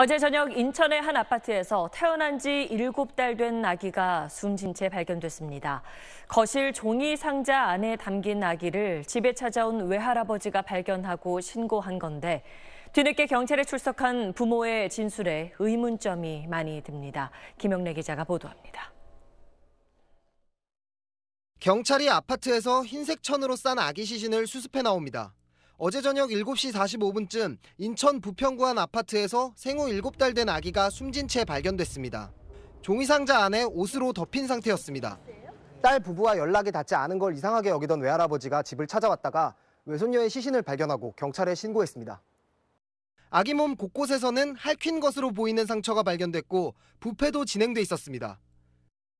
어제 저녁 인천의 한 아파트에서 태어난 지 7달 된 아기가 숨진 채 발견됐습니다. 거실 종이 상자 안에 담긴 아기를 집에 찾아온 외할아버지가 발견하고 신고한 건데 뒤늦게 경찰에 출석한 부모의 진술에 의문점이 많이 듭니다. 김영래 기자가 보도합니다. 경찰이 아파트에서 흰색 천으로 싼 아기 시신을 수습해 나옵니다. 어제 저녁 7시 45분쯤 인천 부평구 한 아파트에서 생후 7달 된 아기가 숨진 채 발견됐습니다. 종이 상자 안에 옷으로 덮인 상태였습니다. 딸 부부와 연락이 닿지 않은 걸 이상하게 여기던 외할아버지가 집을 찾아왔다가 외손녀의 시신을 발견하고 경찰에 신고했습니다. 아기 몸 곳곳에서는 할퀸 것으로 보이는 상처가 발견됐고 부패도 진행돼 있었습니다.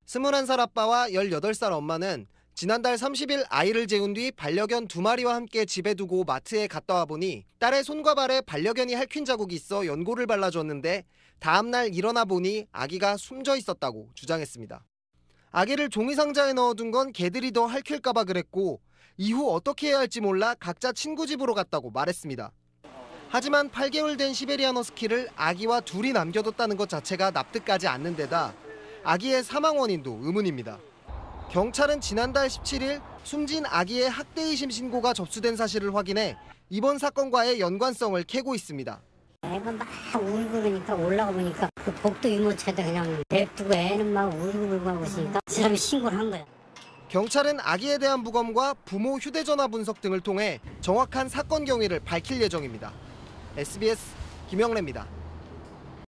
21살 아빠와 18살 엄마는 지난달 30일 아이를 재운 뒤 반려견 두 마리와 함께 집에 두고 마트에 갔다 와 보니 딸의 손과 발에 반려견이 핥힌 자국이 있어 연고를 발라줬는데 다음날 일어나 보니 아기가 숨져 있었다고 주장했습니다. 아기를 종이상자에 넣어둔 건 개들이 더 핥힐까봐 그랬고 이후 어떻게 해야 할지 몰라 각자 친구 집으로 갔다고 말했습니다. 하지만 8개월 된 시베리아노 스키를 아기와 둘이 남겨뒀다는 것 자체가 납득까지 않는 데다 아기의 사망 원인도 의문입니다. 경찰은 지난달 17일 숨진 아기의 학대 의심 신고가 접수된 사실을 확인해 이번 사건과의 연관성을 캐고 있습니다. 애가 막 울고 그러니까 올라가 보니까 그 복도 유모차에다 그냥 냅두고 애는 막 울고 울고 하고 있으니까 그 사람이 신고를 한 거야. 경찰은 아기에 대한 부검과 부모 휴대전화 분석 등을 통해 정확한 사건 경위를 밝힐 예정입니다. SBS 김영래입니다.